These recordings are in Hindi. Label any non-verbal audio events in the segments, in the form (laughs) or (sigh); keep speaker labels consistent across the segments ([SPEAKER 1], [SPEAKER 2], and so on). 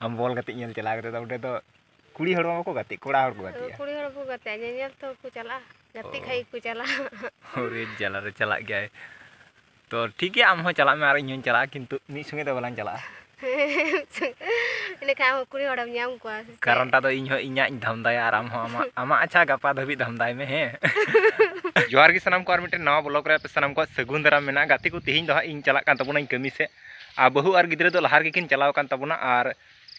[SPEAKER 1] ᱟᱢ ᱵᱚᱞ ᱜᱟᱛᱮᱜ ᱧᱮᱞ ᱪᱟᱞᱟᱣ ᱠᱟᱛᱮ ᱚᱸᱰᱮ ᱫᱚ ᱠᱩᱲᱤ ᱦᱚᱲ ᱵᱟᱠᱚ ᱜᱟᱛᱮᱜ ᱠᱚᱲᱟ ᱦᱚᱲ ᱠᱚ ᱜᱟᱛᱮᱜᱼᱟ ᱠᱩᱲᱤ ᱦᱚᱲ ᱠᱚ ᱜᱟᱛᱮᱜᱼᱟ ᱧᱮᱧᱮᱞ ᱛᱚ ᱠᱚ ᱪᱟᱞᱟᱜᱼᱟ ᱜᱟᱛᱮ ᱠᱷᱟᱹᱛᱤᱨ ᱠᱚ ᱪᱟᱞᱟᱜᱼᱟ ᱚᱨᱮ ᱡᱟᱞᱟ ᱨᱮ ᱪᱟᱞᱟᱜ ᱜᱮᱭᱟᱭ ᱛᱚ ᱴᱷᱤᱠ ᱜᱮᱭᱟ ᱟᱢ ᱦᱚᱸ ᱪᱟᱞᱟᱜ ᱢᱮ ᱟᱨ ᱤᱧ ᱦᱚᱸᱧ ᱪᱟᱞᱟᱜᱼᱟ ᱠᱤᱱᱛᱩ ᱢᱤᱫ ᱥᱚᱸᱜᱮ ᱫᱚ ᱵᱟᱞᱟᱝ ᱪᱟᱞᱟᱜᱼᱟ ᱤᱱᱟᱹᱠᱷᱟᱱ ᱟᱢ ᱠᱩᱲᱤ ᱦᱚᱲᱮᱢ ᱧᱟᱢ ᱠᱚᱣᱟ ᱠᱟᱨᱚᱱ ᱴᱟ ᱫᱚ ᱤᱧ ᱦᱚᱸ ᱤᱧᱟᱹᱜ ᱤᱧ ᱫᱷᱟᱢᱫᱟᱭᱟ ᱟᱨ ᱟᱢ ᱦᱚᱸ ᱟᱢᱟᱜ ᱟᱢᱟᱜ ᱟᱪᱷᱟ ᱜᱟᱯᱟ ᱫᱷᱟᱹᱵᱤᱡ ᱫᱷᱟᱢᱫᱟᱭ ᱢᱮ ᱦᱮᱸ ᱡᱚᱦᱟᱨ ᱜᱮ ᱥᱟᱱᱟᱢ ᱠᱚ ᱟᱨ ᱢᱤᱫᱴᱮᱱ ᱱᱟᱣᱟ ᱵᱞᱚᱜ ᱨᱮ ᱥᱟᱱᱟᱢ ᱠᱚᱣᱟᱜ ᱥᱟᱹᱜᱩᱱ ᱫᱟᱨᱟᱢ ᱢᱮᱱᱟᱜᱼᱟ ᱜᱟᱛᱮ ᱠᱚ ᱛᱤᱦᱤᱧ ᱫᱚ ᱦᱟᱸᱜ ᱤᱧ ᱪᱟᱞᱟᱜ ᱠᱟᱱ ᱛᱟᱵᱚᱱᱟᱹᱧ ᱠᱟᱹᱢᱤ ᱥᱮᱫ ᱟᱨ ᱵᱟᱹᱦᱩ ᱟᱨ ᱜᱤᱫᱽᱨᱟᱹ ᱫᱚ ᱞᱟᱦᱟ ᱨᱮᱜᱮ ᱠᱤᱱ ᱪᱟᱞᱟᱣ ᱟᱠᱟᱱ ᱛᱟᱵᱚᱱᱟ ᱟᱨ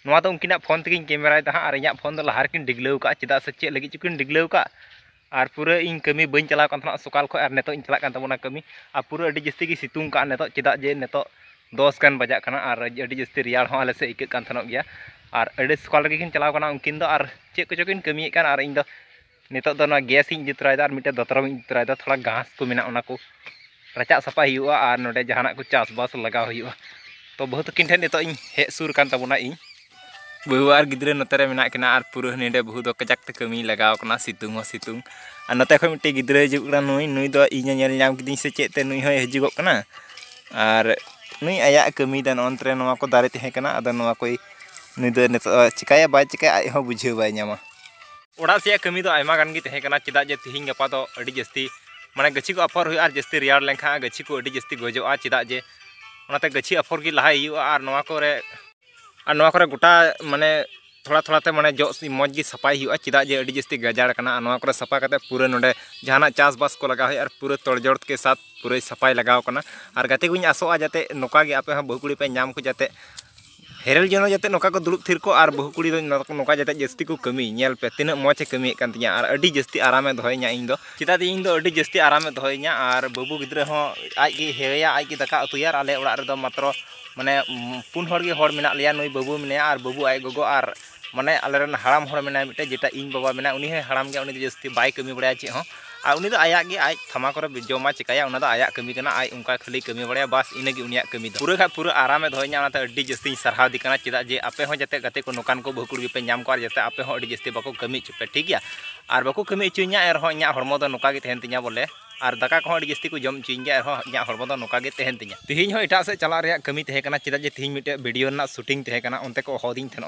[SPEAKER 1] ᱱᱚᱣᱟ ᱫᱚ ᱩᱱᱠᱤᱱᱟᱜ ᱯᱷᱳᱱ ᱛᱮᱜᱤᱧ ᱠᱮᱢᱮᱨᱟᱭᱮᱫᱟ ᱦᱟᱸᱜ ᱟᱨ ᱤᱧᱟᱹᱜ ᱯᱷᱳᱱ ᱫᱚ ᱞᱟᱦᱟ ᱨᱮᱠᱤᱱ ᱰᱤᱜᱽᱞᱟᱹᱣ ᱠᱟᱜᱼᱟ ᱪᱮᱫᱟᱜ ᱥᱮ ᱪᱮᱫ ᱞᱟᱹᱜᱤᱫ ᱪᱚᱠᱤᱱ ᱰᱤᱜᱽᱞᱟᱹᱣ ᱠᱟᱜᱼᱟ ᱟᱨ ᱯᱩᱨᱟᱹ ᱤᱧ ᱠᱟᱹᱢᱤ ᱵᱟᱹᱧ ᱪᱟᱞᱟᱣ ᱠᱟᱱ ᱛᱟᱦᱮᱱᱟ ᱥᱚᱠᱟᱞ ᱠᱷᱚᱱ ᱟᱨ ᱱᱤᱛᱚᱜ ᱤᱧ ᱪᱟᱞᱟᱜ ᱠᱟᱱ ᱛᱟᱵᱚᱱᱟ ᱠᱟᱹᱢᱤ ᱟᱨ ᱯᱩᱨᱟᱹ ᱟᱹᱰᱤ ᱡᱟᱹᱥᱛᱤ ᱜᱮ ᱥᱤᱛᱩᱝ ᱠᱟᱜᱼᱟ ᱱᱤᱛᱚᱜ ᱪᱮᱫᱟᱜ ᱡᱮ ᱱᱤᱛᱚᱜ ᱫᱚᱥ ᱜᱟᱱ ᱵᱟᱡᱟᱜ ᱠᱟᱱᱟ ᱟᱨ ᱟᱹᱰᱤ ᱡᱟᱹᱥᱛᱤ ᱨᱮᱭᱟᱲ ᱦᱚᱸ ᱟᱞᱮ ᱥᱮᱫ ᱟᱹᱭᱠᱟᱹᱜ ᱠᱟᱱ ᱛᱟᱦᱮᱱᱚᱜ ᱜᱮᱭᱟ ᱟᱨ ᱟᱹᱰᱤ ᱥᱚᱠᱟᱞ ᱨᱮᱜᱮ ᱠᱤᱱ ᱪᱟᱞᱟᱣ ᱠᱟᱱᱟ ᱩᱱᱠᱤᱱ ᱫᱚ ᱟᱨ ᱪᱮᱫ ᱠᱚᱪᱚ ᱠᱤᱱ ᱠᱟᱹᱢᱤᱭᱮᱫ ᱠᱟᱱ ᱟᱨ ᱤᱧ ᱫᱚ ᱱᱤᱛᱚᱜ ᱫᱚ ᱱᱚᱣᱟ ᱜᱮᱥ ᱤᱧ ᱤᱫᱤ ᱛᱚᱨᱟᱭᱮᱫᱟ ᱟᱨ ᱢᱤᱫᱴᱮᱱ ᱫᱚᱛᱨᱚᱢ ᱤᱧ ᱤᱫᱤ ᱛᱚᱨᱟᱭᱮᱫᱟ ᱛᱷᱚᱲᱟ ᱜᱷᱟᱥ ᱠᱚ ᱢᱮᱱᱟᱜᱼᱟ ᱚᱱᱟ ᱠᱚ ᱨᱟᱪᱟᱜ ᱥᱟᱯᱷᱟᱭ ᱦᱩᱭᱩᱜᱼᱟ ᱟᱨ ᱱᱚᱰᱮ ᱡᱟᱦᱟᱱᱟᱜ ᱠᱚ ᱪᱟᱥᱵᱟᱥ ᱞᱟᱜᱟᱣ ᱦᱩᱭᱩᱜᱼᱟ ᱛᱚ ᱵᱟᱹᱦᱩ ᱛᱟᱹᱠᱤᱱ ᱴᱷᱮᱱ ᱱᱤᱛᱚᱜ ᱤᱧ ᱦᱮᱡ ᱥᱩᱨ ᱠᱟᱱ ᱛᱟᱵᱚᱱᱟ ᱤᱧ Buhuar gitu deh, nontonnya minat kena art puruh nih deh, buhu tuh kecak tuh kemi lega, aku nasi tuh ngos itu. Anak teh kau mikir gitu deh, jauh kena nui, nui tuh ini nyari nyam kita ini secek nui hoi hijau kena. Ar nui ayak kemi dan nontre nua aku dari teh kena, ada nua aku nui tuh nih tuh cikaya baik cikaya ayah mau bujuk baik nyama. Orang sih kemi tuh ayah makan gitu, kena cinta jadi hingga pada adi jesti. Mana gaji ku apa hari ar jesti riar lengkang, gaji ku adi jesti gojo ar cinta aja. Orang teh gaji apa hari lah ayu ar nua aku re और गोटा मानने थोड़ा थोड़ा ते जो मज़े सापाई हुआ चेदा जे जस्ती गजाड़ा करना करे करते पूरा ना जहाँ चाषबास को लगा है और पूरा तड़जोड़ के साथ पूरा सफाई लगवा और गति को आसोआ जाते नौका आप बहुकुड़ी बहु पे नाम को जाते Herel jono jatet noka ko dulup thirko ar bahu kuli do noka noka jatet jesti ko kemi nyel pe tina moce kami kan ar adi jesti arame dohoi nya indo kita di indo adi jesti arame dohoi nya ar bubu gitre ho ai ki ya ai ki daka atu yar ale ular do matro mana mm, pun horgi hor mina lian noi bubu mina ar bubu ai gogo ar मैंने आलरे हाड़ हमें मिट्टे जेटा इन बाबा मे उ हाड़ गया तो जस्ती बै कमी बड़ा चेहर हाँ। आ तो आयाग आज थामा को जमा चेकाया तो आया कमी आज उनका खाली कमी बड़ा बस इनगे उनका कमी पूरा खा पूरा आराम दौना जस्ती सारा दी चेदा जे आप जैसे को नौकान को बहुकुड़ी पे नाम को जैसे आप जस्ती बाको कमी चुपे ठीक है और बाको कमी अचुना इन हम नौका बोले और दाका को जस्ती को जम चुन गया इन हम कमी तेहना चेदा जे तेहे मिट्टे भिडियो शूटिंग उनते को हदीन थे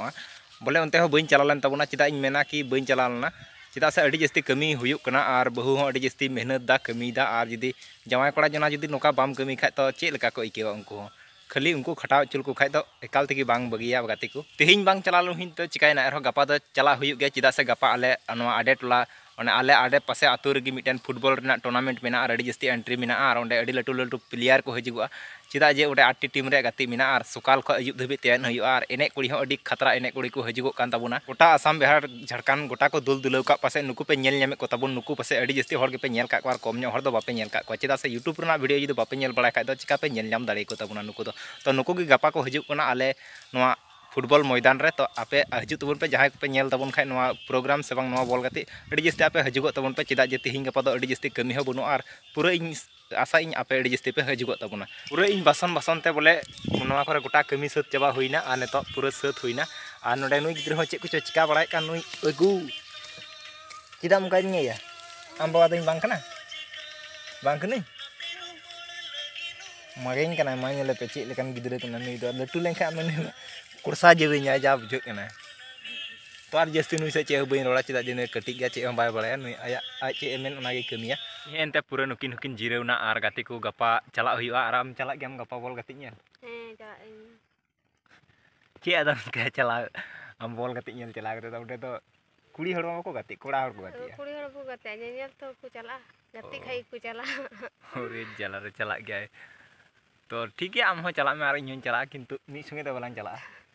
[SPEAKER 1] बोले उनते बी चलाबा चेदा मेना कि बी चलाना चेदा से जस्ती कमी और बहु जस्ती मेहनत दा कमी दा और जी जमा कड़ा जना जी नौका बम कमी खा तो चेदा को अकेवा उनको खाली उनको खटाव चल को खा एकाल तक बगिया गति को तेहे बा चला तो चिकाय चला चेदा से गपा अलेे टला आल आड़े पास अतुरे फुटबल टूर्नामेंट मे अभी जस्ती एंट्री मे लटू लटू प्लेयर को हजू चेदा जे वे आठ टीम गति में सकाल खुद अजू तेन तैयार हो एने कुड़ी खतरा एने कुड़ी को हजूगन तबना गोटा आसाम बिहार झारखंड गोटा को दुल दुलव का पासे नुक पेलताबन नुक पास जस्ती है पेल का और कम तो बापे चेदा से यूट्यूब भिडियो जो बापे बड़ा खाद चेकापे दाको तब नुक तो नुक गपा को हजूक आल फुटबल मैदान रे तो आपे हजू तबन पे पे नेल तबन खाय प्रोग्राम से बांग नवा आपे हजू तबन पे चदा जे गपा जस्ती कमी हो बनु पूरा इन आशा इन आपे अड़ी पे हजू तबना पूरा इन बासन बासन ते बोले नवा गोटा कमी सत चबा होइना आ नेतो पूरा सत होइना आ नडे नुई गिद्र हो चेक कुछ चिका बड़ा कान नुई अगु मुका आम बाबा दिन बांग कना बांग मगेन कना पे चेक लेकान गिद्र लटू लेखा मने kursa jadinya aja bujuk kena tuar je justin se cewek bayin rola cita ketiga cewek bayar balayan nih ayak cewek men unagi kemia ini ente pura nukin nukin jire una ar katiku gapa calak hiu aram calak jam gapa bol katinya eh, eh. calak ini adam ada ke calak ambol katinya calak itu udah tuh kuli horo aku gatik kura horo gatik ya eh, kuli horo aku gatik aja nyar tuh aku calak gatik hai aku calak oh. (laughs) ore jalan calak gay tuh tiga amho calak mari nyun calak kintu ni sungai tuh balang calak